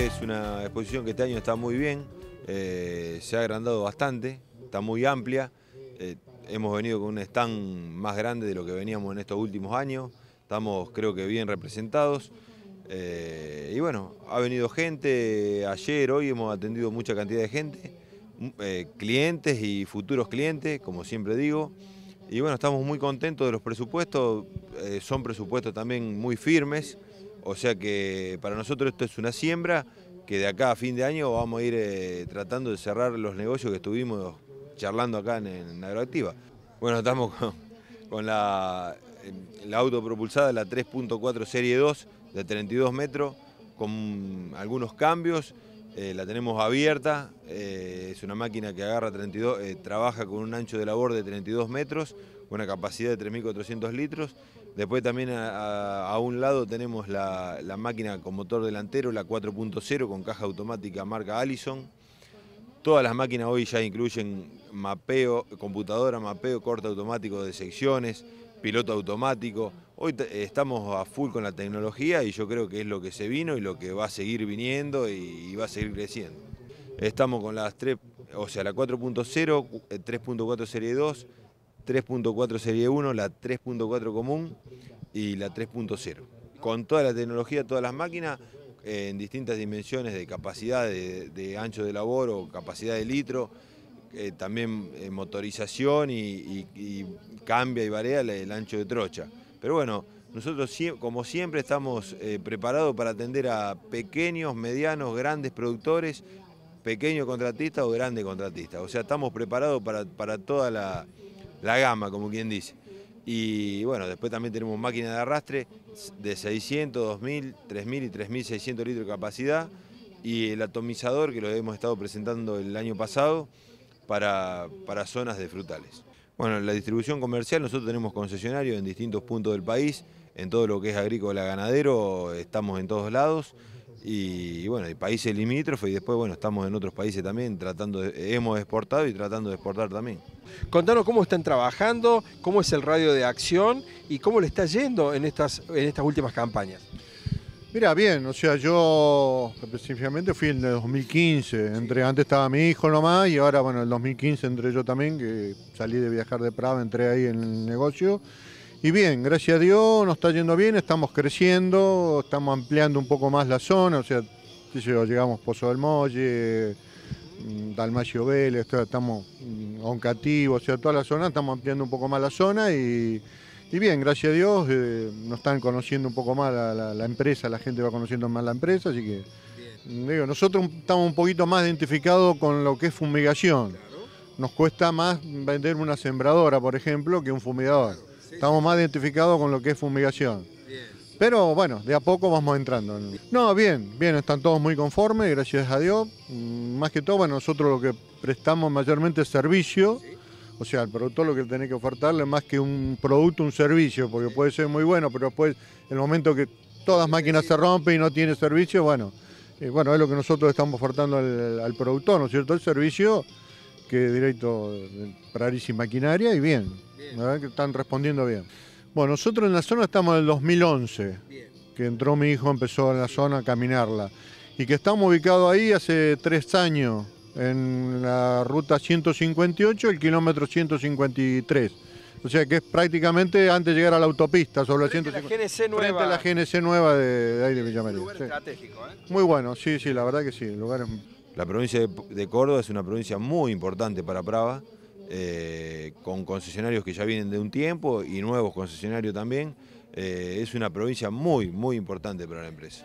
es una exposición que este año está muy bien, eh, se ha agrandado bastante, está muy amplia. Eh, hemos venido con un stand más grande de lo que veníamos en estos últimos años. Estamos creo que bien representados. Eh, y bueno, ha venido gente, ayer, hoy hemos atendido mucha cantidad de gente, clientes y futuros clientes, como siempre digo. Y bueno, estamos muy contentos de los presupuestos, son presupuestos también muy firmes. O sea que para nosotros esto es una siembra que de acá a fin de año vamos a ir eh, tratando de cerrar los negocios que estuvimos charlando acá en, Agroactiva. Bueno, estamos con, la, la, autopropulsada, la 3.4 Serie 2 de 32 metros, con algunos cambios eh, la tenemos abierta, eh, es una máquina que agarra 32, eh, trabaja con un ancho de labor de 32 metros, con una capacidad de 3.400 litros. Después también a, un lado tenemos la, la, máquina con motor delantero, la 4.0 con caja automática marca Allison. Todas las máquinas hoy ya incluyen mapeo, computadora, mapeo, corte automático de secciones, piloto automático. Hoy eh, estamos a full con la tecnología y yo creo que es lo que se vino y lo que va a seguir viniendo y, va a seguir creciendo. Estamos con las tres, o sea, la 4.0, 3.4 eh, Serie 2, 3.4 Serie 1, la 3.4 común y la 3.0. Con toda la tecnología, todas las máquinas, eh, en distintas dimensiones de capacidad de ancho de labor o capacidad de litro, eh, también eh, motorización y, cambia y varía el, ancho de trocha. Pero bueno, nosotros como siempre estamos eh, preparados para atender a pequeños, medianos, grandes productores, pequeños contratistas o grandes contratistas. O sea, estamos preparados para, toda la, la gama, como quien dice. Y bueno, después también tenemos máquina de arrastre de 600, 2000, 3000 y 3600 litros de capacidad. Y el atomizador que lo hemos estado presentando el año pasado, para, zonas de frutales. Bueno, la distribución comercial nosotros tenemos concesionarios en distintos puntos del país, en todo lo que es agrícola ganadero, estamos en todos lados y, bueno, hay países limítrofes y después, bueno, estamos en otros países también tratando, hemos exportado y tratando de exportar también. Contanos cómo están trabajando, cómo es el radio de acción y cómo le está yendo en estas, en estas últimas campañas. Mira, bien, o sea, yo específicamente fui en el 2015, entre antes estaba mi hijo nomás y ahora, bueno, el 2015 entre yo también, que salí de viajar de Prado, entré ahí en el negocio. Y bien, gracias a Dios nos está yendo bien, estamos creciendo, estamos ampliando un poco más la zona, o sea, llegamos Pozo del Molle, mm, Dalmacio Vélez, estamos mm, Oncativo, o sea, toda la zona, estamos ampliando un poco más la zona y y bien, gracias a Dios, eh, nos están conociendo un poco más la, empresa, la gente va conociendo más la empresa, así que nosotros estamos un poquito más identificados con lo que es fumigación. Nos cuesta más vender una sembradora, por ejemplo, que un fumigador. estamos más identificados con lo que es fumigación. Pero bueno, de a poco vamos entrando. No, bien, bien, están todos muy conformes, gracias a Dios. Mm, más que todo, bueno, nosotros lo que prestamos mayormente es servicio. O sea, al productor lo que tiene que ofertarle es más que un producto, un servicio, porque puede ser muy bueno, pero después, el momento que todas máquinas se rompen y no tiene servicio, bueno, eh, bueno, es lo que nosotros estamos ofertando al, productor, ¿no es cierto? El servicio que directo eh, para y maquinaria y bien, que están respondiendo bien. Bueno, nosotros en la zona estamos en el 2011, que entró mi hijo, empezó en la zona a caminarla, y que estamos ubicados ahí hace tres años, en la ruta 158, el kilómetro 153. O sea que es prácticamente antes de llegar a la autopista, sobre la la GNC nueva de, ahí de Un estratégico, ¿eh? Muy bueno, sí, sí, la verdad que sí. La provincia de, Córdoba es una provincia muy importante para Prava, eh, con concesionarios que ya vienen de un tiempo y nuevos concesionarios también. Eh, es una provincia muy, muy importante para la empresa.